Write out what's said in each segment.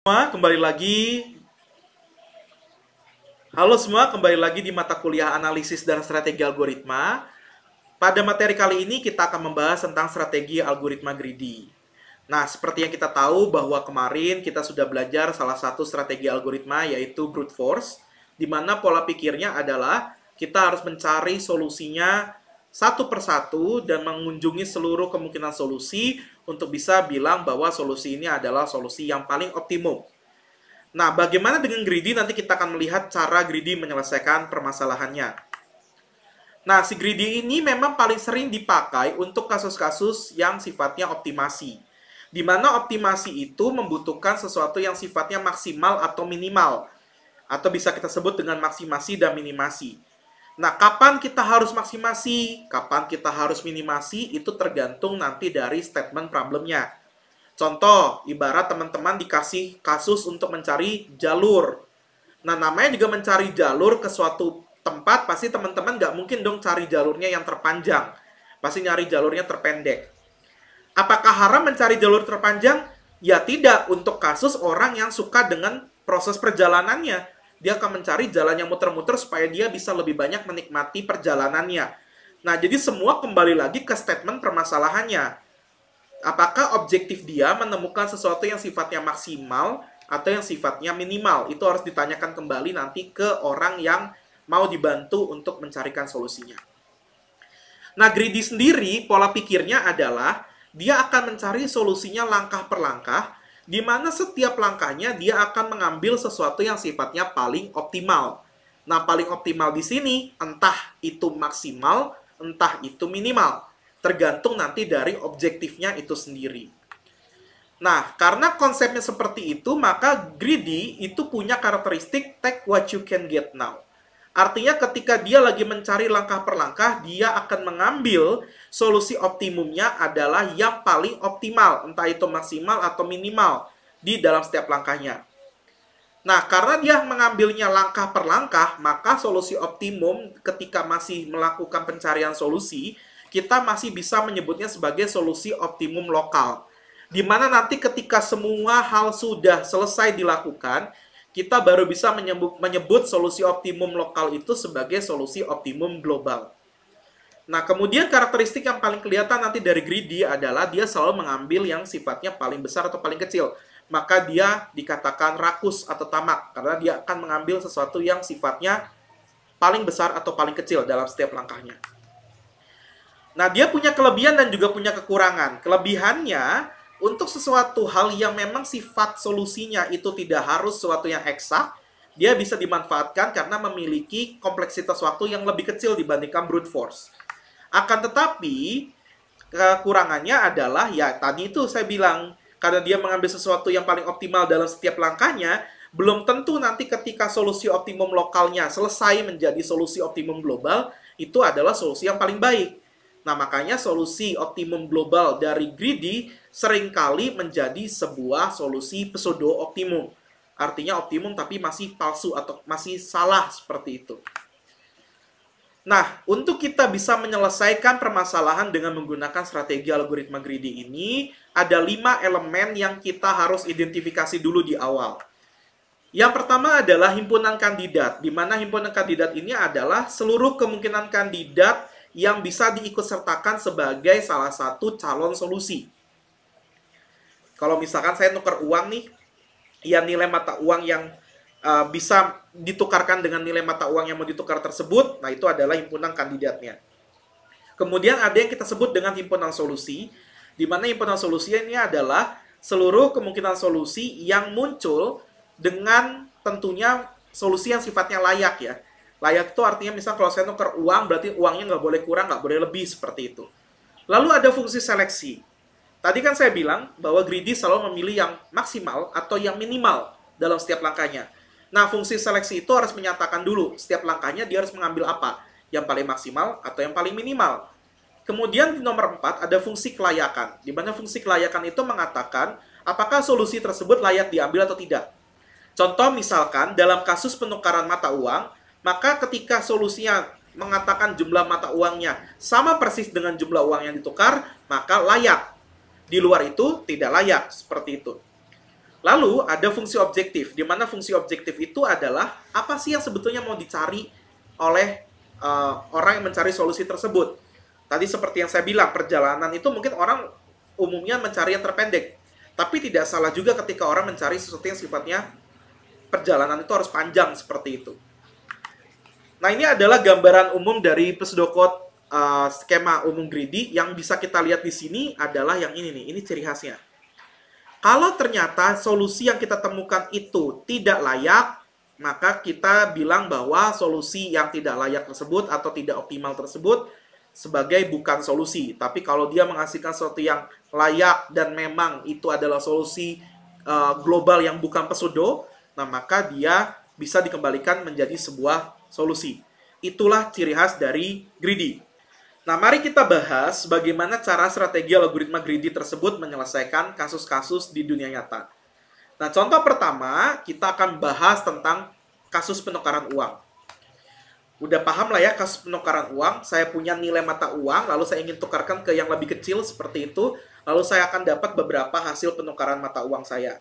semua, kembali lagi. Halo semua, kembali lagi di mata kuliah analisis dan strategi algoritma. Pada materi kali ini kita akan membahas tentang strategi algoritma greedy. Nah, seperti yang kita tahu bahwa kemarin kita sudah belajar salah satu strategi algoritma yaitu brute force, di mana pola pikirnya adalah kita harus mencari solusinya satu persatu dan mengunjungi seluruh kemungkinan solusi untuk bisa bilang bahwa solusi ini adalah solusi yang paling optimum. Nah, bagaimana dengan greedy? Nanti kita akan melihat cara greedy menyelesaikan permasalahannya. Nah, si greedy ini memang paling sering dipakai untuk kasus-kasus yang sifatnya optimasi. Di mana optimasi itu membutuhkan sesuatu yang sifatnya maksimal atau minimal. Atau bisa kita sebut dengan maksimasi dan minimasi Nah, kapan kita harus maksimasi, kapan kita harus minimasi, itu tergantung nanti dari statement problemnya. Contoh, ibarat teman-teman dikasih kasus untuk mencari jalur. Nah, namanya juga mencari jalur ke suatu tempat, pasti teman-teman nggak mungkin dong cari jalurnya yang terpanjang. Pasti nyari jalurnya terpendek. Apakah haram mencari jalur terpanjang? Ya tidak, untuk kasus orang yang suka dengan proses perjalanannya dia akan mencari jalan yang muter-muter supaya dia bisa lebih banyak menikmati perjalanannya. Nah, jadi semua kembali lagi ke statement permasalahannya. Apakah objektif dia menemukan sesuatu yang sifatnya maksimal atau yang sifatnya minimal? Itu harus ditanyakan kembali nanti ke orang yang mau dibantu untuk mencarikan solusinya. Nah, greedy sendiri pola pikirnya adalah dia akan mencari solusinya langkah per langkah di mana setiap langkahnya dia akan mengambil sesuatu yang sifatnya paling optimal. Nah, paling optimal di sini entah itu maksimal, entah itu minimal, tergantung nanti dari objektifnya itu sendiri. Nah, karena konsepnya seperti itu, maka greedy itu punya karakteristik take what you can get now. Artinya ketika dia lagi mencari langkah per langkah, dia akan mengambil solusi optimumnya adalah yang paling optimal, entah itu maksimal atau minimal di dalam setiap langkahnya. Nah, karena dia mengambilnya langkah per langkah, maka solusi optimum ketika masih melakukan pencarian solusi, kita masih bisa menyebutnya sebagai solusi optimum lokal. Di mana nanti ketika semua hal sudah selesai dilakukan, kita baru bisa menyebut, menyebut solusi optimum lokal itu sebagai solusi optimum global. Nah, kemudian karakteristik yang paling kelihatan nanti dari greedy adalah dia selalu mengambil yang sifatnya paling besar atau paling kecil. Maka dia dikatakan rakus atau tamak, karena dia akan mengambil sesuatu yang sifatnya paling besar atau paling kecil dalam setiap langkahnya. Nah, dia punya kelebihan dan juga punya kekurangan. Kelebihannya, untuk sesuatu hal yang memang sifat solusinya itu tidak harus sesuatu yang eksak, dia bisa dimanfaatkan karena memiliki kompleksitas waktu yang lebih kecil dibandingkan brute force. Akan tetapi, kekurangannya adalah ya tadi itu saya bilang karena dia mengambil sesuatu yang paling optimal dalam setiap langkahnya, belum tentu nanti ketika solusi optimum lokalnya selesai menjadi solusi optimum global, itu adalah solusi yang paling baik. Nah, makanya solusi optimum global dari greedy seringkali menjadi sebuah solusi pseudo optimum. Artinya optimum tapi masih palsu atau masih salah seperti itu. Nah, untuk kita bisa menyelesaikan permasalahan dengan menggunakan strategi algoritma greedy ini, ada lima elemen yang kita harus identifikasi dulu di awal. Yang pertama adalah himpunan kandidat, di mana himpunan kandidat ini adalah seluruh kemungkinan kandidat yang bisa diikutsertakan sebagai salah satu calon solusi. Kalau misalkan saya tukar uang nih, ya nilai mata uang yang uh, bisa ditukarkan dengan nilai mata uang yang mau ditukar tersebut, nah itu adalah himpunan kandidatnya. Kemudian ada yang kita sebut dengan himpunan solusi, di mana himpunan solusi ini adalah seluruh kemungkinan solusi yang muncul dengan tentunya solusi yang sifatnya layak ya. Layak itu artinya misal kalau saya nuker uang, berarti uangnya nggak boleh kurang, nggak boleh lebih, seperti itu. Lalu ada fungsi seleksi. Tadi kan saya bilang bahwa greedy selalu memilih yang maksimal atau yang minimal dalam setiap langkahnya. Nah, fungsi seleksi itu harus menyatakan dulu setiap langkahnya dia harus mengambil apa, yang paling maksimal atau yang paling minimal. Kemudian di nomor 4 ada fungsi kelayakan, di mana fungsi kelayakan itu mengatakan apakah solusi tersebut layak diambil atau tidak. Contoh misalkan dalam kasus penukaran mata uang, maka ketika solusinya mengatakan jumlah mata uangnya sama persis dengan jumlah uang yang ditukar, maka layak. Di luar itu tidak layak, seperti itu. Lalu ada fungsi objektif, di mana fungsi objektif itu adalah apa sih yang sebetulnya mau dicari oleh uh, orang yang mencari solusi tersebut. Tadi seperti yang saya bilang, perjalanan itu mungkin orang umumnya mencari yang terpendek. Tapi tidak salah juga ketika orang mencari sesuatu yang sifatnya perjalanan itu harus panjang seperti itu. Nah, ini adalah gambaran umum dari pseudocode uh, skema umum greedy yang bisa kita lihat di sini adalah yang ini nih. Ini ciri khasnya. Kalau ternyata solusi yang kita temukan itu tidak layak, maka kita bilang bahwa solusi yang tidak layak tersebut atau tidak optimal tersebut sebagai bukan solusi. Tapi kalau dia menghasilkan sesuatu yang layak dan memang itu adalah solusi uh, global yang bukan pesudo, nah maka dia bisa dikembalikan menjadi sebuah solusi. Itulah ciri khas dari greedy. Nah, mari kita bahas bagaimana cara strategi algoritma greedy tersebut menyelesaikan kasus-kasus di dunia nyata. Nah, contoh pertama, kita akan bahas tentang kasus penukaran uang. Udah paham lah ya kasus penukaran uang, saya punya nilai mata uang, lalu saya ingin tukarkan ke yang lebih kecil seperti itu, lalu saya akan dapat beberapa hasil penukaran mata uang saya.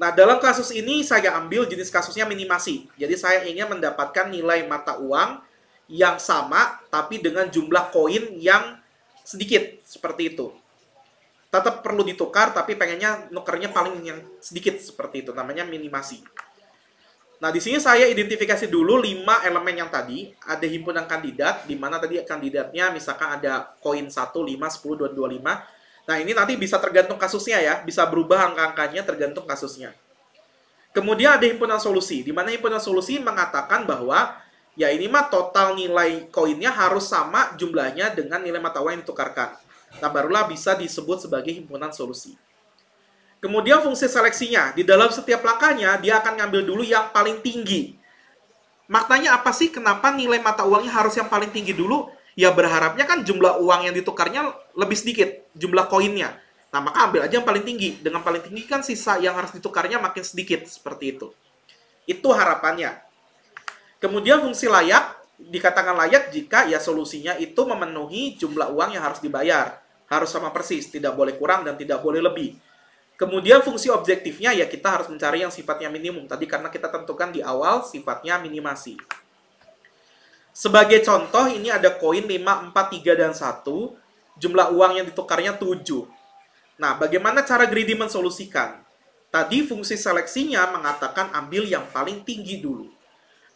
Nah, dalam kasus ini saya ambil jenis kasusnya minimasi. Jadi saya ingin mendapatkan nilai mata uang yang sama tapi dengan jumlah koin yang sedikit seperti itu. Tetap perlu ditukar tapi pengennya nukernya paling yang sedikit seperti itu namanya minimasi. Nah, di sini saya identifikasi dulu 5 elemen yang tadi. Ada himpunan kandidat, di mana tadi kandidatnya misalkan ada koin 1, 5, 10, 2, Nah, ini nanti bisa tergantung kasusnya ya, bisa berubah angka-angkanya tergantung kasusnya. Kemudian ada himpunan solusi, di mana himpunan solusi mengatakan bahwa ya ini mah total nilai koinnya harus sama jumlahnya dengan nilai mata uang yang ditukarkan. Nah, barulah bisa disebut sebagai himpunan solusi. Kemudian fungsi seleksinya, di dalam setiap langkahnya dia akan ngambil dulu yang paling tinggi. Maknanya apa sih kenapa nilai mata uangnya harus yang paling tinggi dulu? ya berharapnya kan jumlah uang yang ditukarnya lebih sedikit jumlah koinnya. Nah, maka ambil aja yang paling tinggi. Dengan paling tinggi kan sisa yang harus ditukarnya makin sedikit, seperti itu. Itu harapannya. Kemudian fungsi layak, dikatakan layak jika ya solusinya itu memenuhi jumlah uang yang harus dibayar. Harus sama persis, tidak boleh kurang dan tidak boleh lebih. Kemudian fungsi objektifnya ya kita harus mencari yang sifatnya minimum. Tadi karena kita tentukan di awal sifatnya minimasi. Sebagai contoh, ini ada koin 5, 4, 3, dan 1. Jumlah uang yang ditukarnya 7. Nah, bagaimana cara greedy mensolusikan? Tadi fungsi seleksinya mengatakan ambil yang paling tinggi dulu.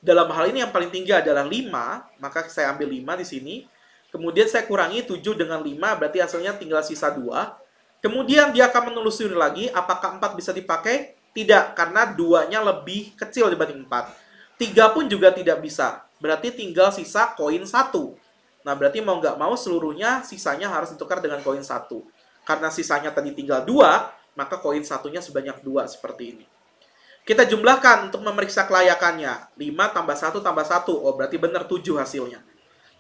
Dalam hal ini yang paling tinggi adalah 5, maka saya ambil 5 di sini. Kemudian saya kurangi 7 dengan 5, berarti hasilnya tinggal sisa 2. Kemudian dia akan menelusuri lagi apakah 4 bisa dipakai? Tidak, karena 2-nya lebih kecil dibanding 4. 3 pun juga tidak bisa berarti tinggal sisa koin satu. Nah, berarti mau nggak mau seluruhnya sisanya harus ditukar dengan koin satu. Karena sisanya tadi tinggal dua, maka koin satunya sebanyak dua seperti ini. Kita jumlahkan untuk memeriksa kelayakannya. 5 tambah 1 tambah 1. Oh, berarti benar 7 hasilnya.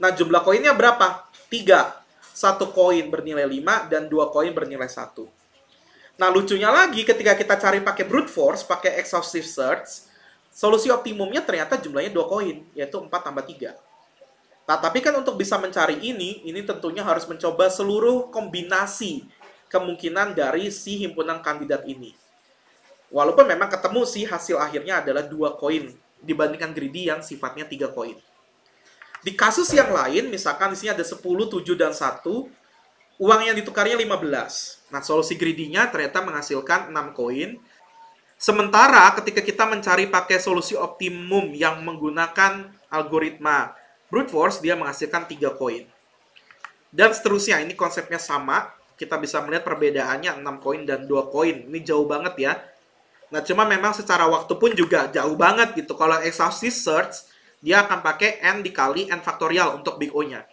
Nah, jumlah koinnya berapa? 3. 1 koin bernilai 5 dan 2 koin bernilai 1. Nah, lucunya lagi ketika kita cari pakai brute force, pakai exhaustive search, Solusi optimumnya ternyata jumlahnya dua koin, yaitu 4 tambah 3. Nah, tapi kan untuk bisa mencari ini, ini tentunya harus mencoba seluruh kombinasi kemungkinan dari si himpunan kandidat ini. Walaupun memang ketemu sih hasil akhirnya adalah dua koin dibandingkan greedy yang sifatnya tiga koin. Di kasus yang lain, misalkan di sini ada 10, 7, dan 1, uang yang ditukarnya 15. Nah, solusi greedy-nya ternyata menghasilkan 6 koin, Sementara ketika kita mencari pakai solusi optimum yang menggunakan algoritma brute force, dia menghasilkan tiga koin. Dan seterusnya, ini konsepnya sama. Kita bisa melihat perbedaannya 6 koin dan 2 koin. Ini jauh banget ya. Nah, cuma memang secara waktu pun juga jauh banget gitu. Kalau exhaustive search, dia akan pakai n dikali n faktorial untuk big O-nya.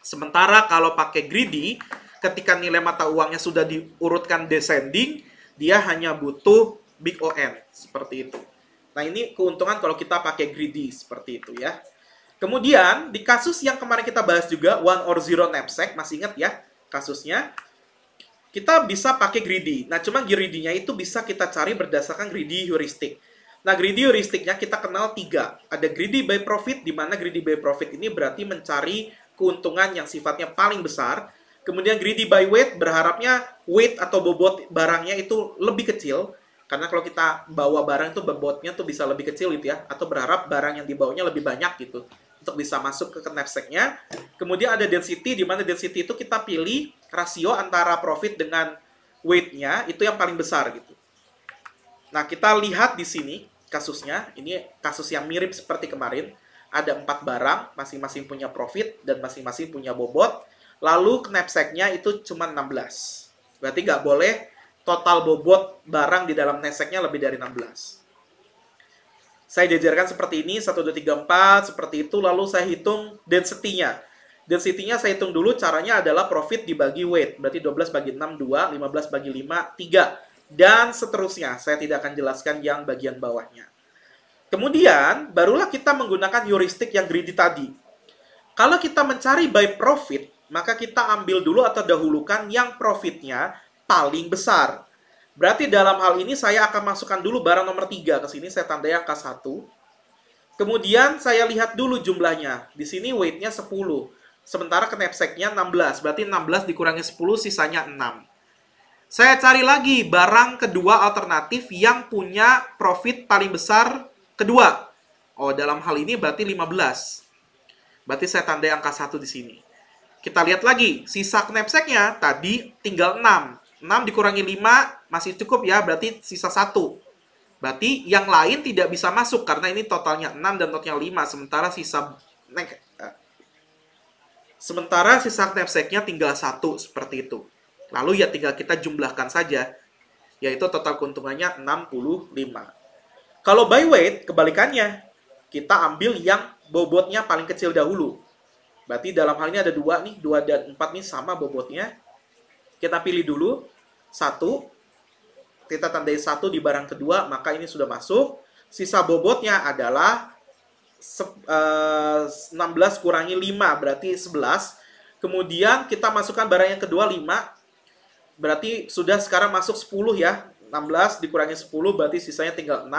Sementara kalau pakai greedy, ketika nilai mata uangnya sudah diurutkan descending, dia hanya butuh big O N seperti itu. Nah, ini keuntungan kalau kita pakai greedy seperti itu ya. Kemudian di kasus yang kemarin kita bahas juga one or zero knapsack, masih ingat ya kasusnya? Kita bisa pakai greedy. Nah, cuma greedy-nya itu bisa kita cari berdasarkan greedy heuristik. Nah, greedy heuristiknya kita kenal tiga. Ada greedy by profit, di mana greedy by profit ini berarti mencari keuntungan yang sifatnya paling besar. Kemudian greedy by weight, berharapnya weight atau bobot barangnya itu lebih kecil. Karena kalau kita bawa barang itu bebotnya tuh bisa lebih kecil gitu ya, atau berharap barang yang dibawanya lebih banyak gitu untuk bisa masuk ke knapsacknya. Kemudian ada density, di mana density itu kita pilih rasio antara profit dengan weightnya itu yang paling besar gitu. Nah kita lihat di sini kasusnya, ini kasus yang mirip seperti kemarin. Ada empat barang, masing-masing punya profit dan masing-masing punya bobot. Lalu knapsacknya itu cuma 16. Berarti nggak boleh total bobot barang di dalam neseknya lebih dari 16. Saya jajarkan seperti ini, 1, 2, 3, 4, seperti itu, lalu saya hitung density-nya. Density-nya saya hitung dulu, caranya adalah profit dibagi weight, berarti 12 bagi 6, 2, 15 bagi 5, 3, dan seterusnya. Saya tidak akan jelaskan yang bagian bawahnya. Kemudian, barulah kita menggunakan heuristik yang greedy tadi. Kalau kita mencari by profit, maka kita ambil dulu atau dahulukan yang profitnya paling besar. Berarti dalam hal ini saya akan masukkan dulu barang nomor 3 ke sini, saya tandai angka 1. Kemudian saya lihat dulu jumlahnya. Di sini weightnya 10. Sementara ke nya 16. Berarti 16 dikurangi 10, sisanya 6. Saya cari lagi barang kedua alternatif yang punya profit paling besar kedua. Oh, dalam hal ini berarti 15. Berarti saya tandai angka 1 di sini. Kita lihat lagi, sisa knapsacknya tadi tinggal 6 6 dikurangi 5 masih cukup ya, berarti sisa 1. Berarti yang lain tidak bisa masuk karena ini totalnya 6 dan totalnya 5. Sementara sisa nek, eh, sementara sisa knapsacknya tinggal 1 seperti itu. Lalu ya tinggal kita jumlahkan saja, yaitu total keuntungannya 65. Kalau by weight, kebalikannya. Kita ambil yang bobotnya paling kecil dahulu. Berarti dalam hal ini ada dua nih, dua dan empat nih sama bobotnya. Kita pilih dulu, satu kita tandai satu di barang kedua maka ini sudah masuk sisa bobotnya adalah 16 eh, kurangi 5 berarti 11 kemudian kita masukkan barang yang kedua 5 berarti sudah sekarang masuk 10 ya 16 dikurangi 10 berarti sisanya tinggal 6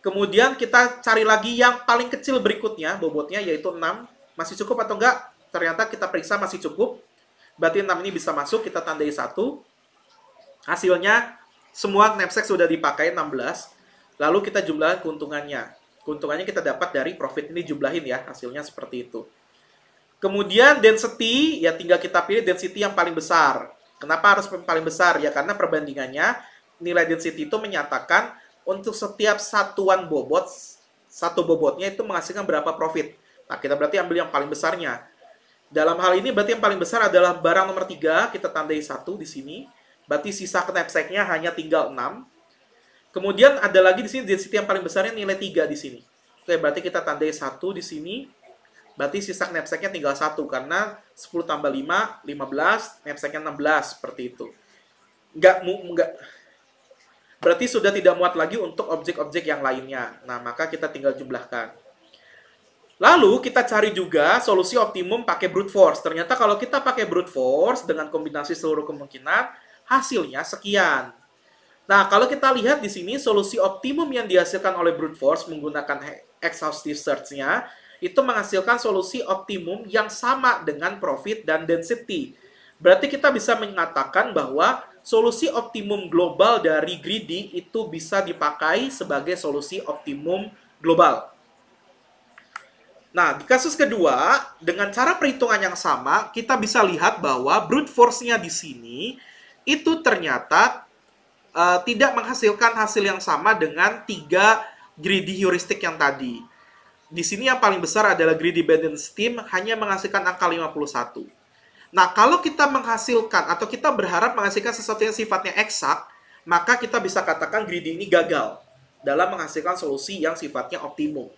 kemudian kita cari lagi yang paling kecil berikutnya bobotnya yaitu 6 masih cukup atau enggak ternyata kita periksa masih cukup berarti 6 ini bisa masuk kita tandai satu Hasilnya semua knapsack sudah dipakai 16. Lalu kita jumlah keuntungannya. Keuntungannya kita dapat dari profit ini jumlahin ya, hasilnya seperti itu. Kemudian density, ya tinggal kita pilih density yang paling besar. Kenapa harus paling besar? Ya karena perbandingannya nilai density itu menyatakan untuk setiap satuan bobot, satu bobotnya itu menghasilkan berapa profit. Nah, kita berarti ambil yang paling besarnya. Dalam hal ini berarti yang paling besar adalah barang nomor 3, kita tandai satu di sini Berarti sisa knapsack-nya hanya tinggal 6. Kemudian ada lagi di sini density yang paling besarnya nilai 3 di sini. Oke, berarti kita tandai 1 di sini. Berarti sisa knapsack-nya tinggal 1 karena 10 tambah 5 15, knapsack-nya 16 seperti itu. Enggak enggak Berarti sudah tidak muat lagi untuk objek-objek yang lainnya. Nah, maka kita tinggal jumlahkan. Lalu kita cari juga solusi optimum pakai brute force. Ternyata kalau kita pakai brute force dengan kombinasi seluruh kemungkinan, hasilnya sekian. Nah, kalau kita lihat di sini, solusi optimum yang dihasilkan oleh brute force menggunakan exhaustive search-nya, itu menghasilkan solusi optimum yang sama dengan profit dan density. Berarti kita bisa mengatakan bahwa solusi optimum global dari greedy itu bisa dipakai sebagai solusi optimum global. Nah, di kasus kedua, dengan cara perhitungan yang sama, kita bisa lihat bahwa brute force-nya di sini itu ternyata uh, tidak menghasilkan hasil yang sama dengan tiga greedy heuristik yang tadi. Di sini yang paling besar adalah greedy balance team hanya menghasilkan angka 51. Nah, kalau kita menghasilkan atau kita berharap menghasilkan sesuatu yang sifatnya eksak, maka kita bisa katakan greedy ini gagal dalam menghasilkan solusi yang sifatnya optimum.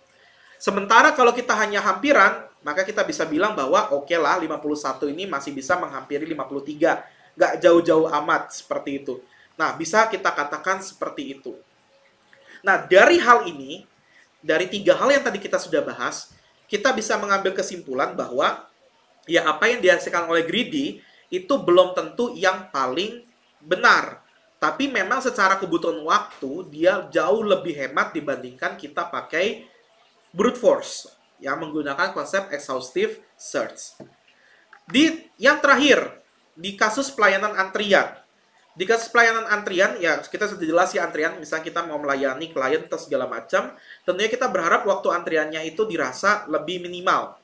Sementara kalau kita hanya hampiran, maka kita bisa bilang bahwa oke okay lah 51 ini masih bisa menghampiri 53 nggak jauh-jauh amat seperti itu. Nah, bisa kita katakan seperti itu. Nah, dari hal ini, dari tiga hal yang tadi kita sudah bahas, kita bisa mengambil kesimpulan bahwa ya apa yang dihasilkan oleh greedy itu belum tentu yang paling benar. Tapi memang secara kebutuhan waktu, dia jauh lebih hemat dibandingkan kita pakai brute force yang menggunakan konsep exhaustive search. Di yang terakhir, di kasus pelayanan antrian. Di kasus pelayanan antrian, ya kita sudah jelas ya antrian, misalnya kita mau melayani klien atau segala macam, tentunya kita berharap waktu antriannya itu dirasa lebih minimal.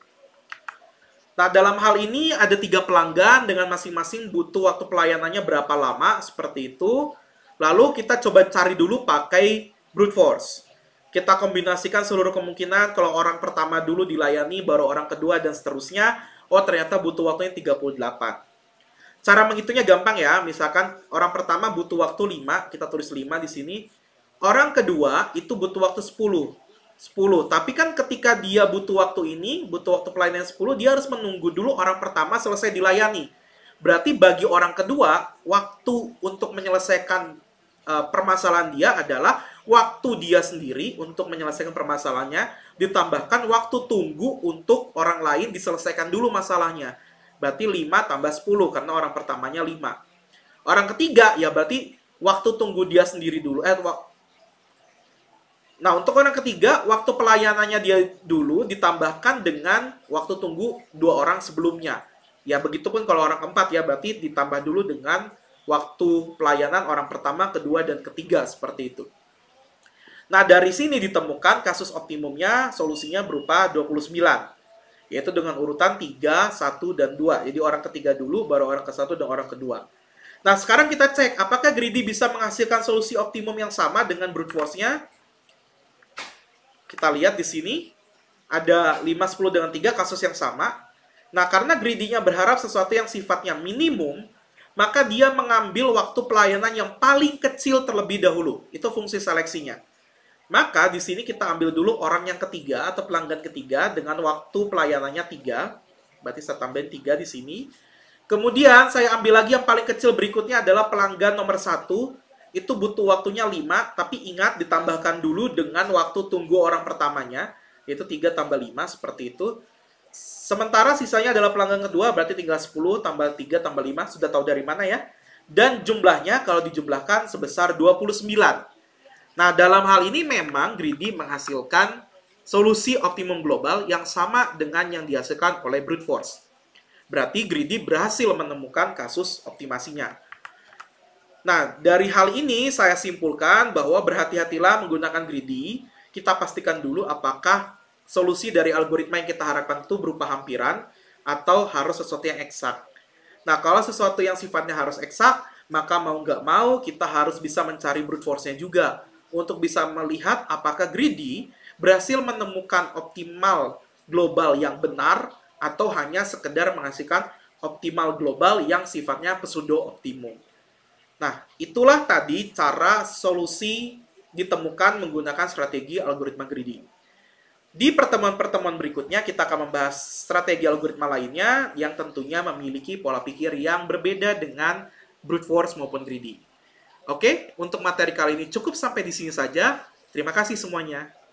Nah, dalam hal ini ada tiga pelanggan dengan masing-masing butuh waktu pelayanannya berapa lama, seperti itu. Lalu kita coba cari dulu pakai brute force. Kita kombinasikan seluruh kemungkinan kalau orang pertama dulu dilayani, baru orang kedua, dan seterusnya. Oh, ternyata butuh waktunya 38. Cara menghitungnya gampang ya. Misalkan orang pertama butuh waktu 5, kita tulis 5 di sini. Orang kedua itu butuh waktu 10. 10. Tapi kan ketika dia butuh waktu ini, butuh waktu pelayanan 10, dia harus menunggu dulu orang pertama selesai dilayani. Berarti bagi orang kedua, waktu untuk menyelesaikan uh, permasalahan dia adalah waktu dia sendiri untuk menyelesaikan permasalahannya ditambahkan waktu tunggu untuk orang lain diselesaikan dulu masalahnya berarti 5 tambah 10 karena orang pertamanya 5. Orang ketiga ya berarti waktu tunggu dia sendiri dulu eh Nah, untuk orang ketiga, waktu pelayanannya dia dulu ditambahkan dengan waktu tunggu dua orang sebelumnya. Ya, begitupun kalau orang keempat ya, berarti ditambah dulu dengan waktu pelayanan orang pertama, kedua, dan ketiga, seperti itu. Nah, dari sini ditemukan kasus optimumnya, solusinya berupa 29 yaitu dengan urutan 3, 1, dan 2. Jadi orang ketiga dulu, baru orang ke satu dan orang kedua. Nah, sekarang kita cek apakah greedy bisa menghasilkan solusi optimum yang sama dengan brute force-nya. Kita lihat di sini ada 5, 10, dengan 3 kasus yang sama. Nah, karena greedy-nya berharap sesuatu yang sifatnya minimum, maka dia mengambil waktu pelayanan yang paling kecil terlebih dahulu. Itu fungsi seleksinya. Maka di sini kita ambil dulu orang yang ketiga atau pelanggan ketiga dengan waktu pelayanannya tiga. Berarti saya tambahin tiga di sini. Kemudian saya ambil lagi yang paling kecil berikutnya adalah pelanggan nomor satu. Itu butuh waktunya lima tapi ingat ditambahkan dulu dengan waktu tunggu orang pertamanya. Yaitu 3 tambah 5, seperti itu. Sementara sisanya adalah pelanggan kedua, berarti tinggal 10 tambah 3 tambah 5. Sudah tahu dari mana ya? Dan jumlahnya kalau dijumlahkan sebesar sembilan Nah, dalam hal ini memang greedy menghasilkan solusi optimum global yang sama dengan yang dihasilkan oleh brute force. Berarti greedy berhasil menemukan kasus optimasinya. Nah, dari hal ini saya simpulkan bahwa berhati-hatilah menggunakan greedy. Kita pastikan dulu apakah solusi dari algoritma yang kita harapkan itu berupa hampiran atau harus sesuatu yang eksak. Nah, kalau sesuatu yang sifatnya harus eksak, maka mau nggak mau kita harus bisa mencari brute force-nya juga untuk bisa melihat apakah greedy berhasil menemukan optimal global yang benar atau hanya sekedar menghasilkan optimal global yang sifatnya pseudo optimum. Nah, itulah tadi cara solusi ditemukan menggunakan strategi algoritma greedy. Di pertemuan-pertemuan berikutnya kita akan membahas strategi algoritma lainnya yang tentunya memiliki pola pikir yang berbeda dengan brute force maupun greedy. Oke, untuk materi kali ini cukup sampai di sini saja. Terima kasih semuanya.